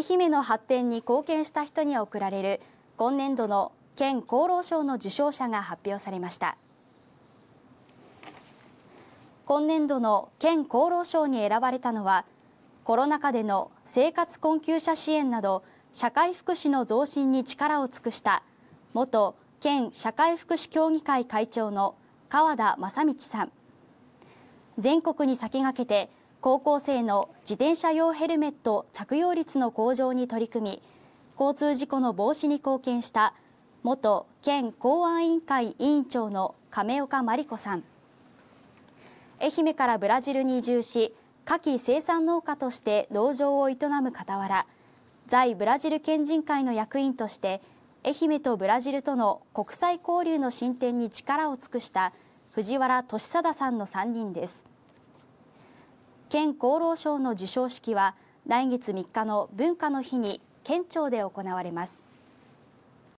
愛媛の発展に貢献した人に贈られる今年度の県厚労省の受賞者が発表されました今年度の県厚労省に選ばれたのはコロナ禍での生活困窮者支援など社会福祉の増進に力を尽くした元県社会福祉協議会会長の川田正道さん全国に先駆けて高校生の自転車用ヘルメット着用率の向上に取り組み交通事故の防止に貢献した元県公安委員会委員長の亀岡真理子さん愛媛からブラジルに移住し夏季生産農家として農場を営む傍ら在ブラジル県人会の役員として愛媛とブラジルとの国際交流の進展に力を尽くした藤原俊貞さんの3人です。県厚労省の授賞式は来月3日の文化の日に県庁で行われます。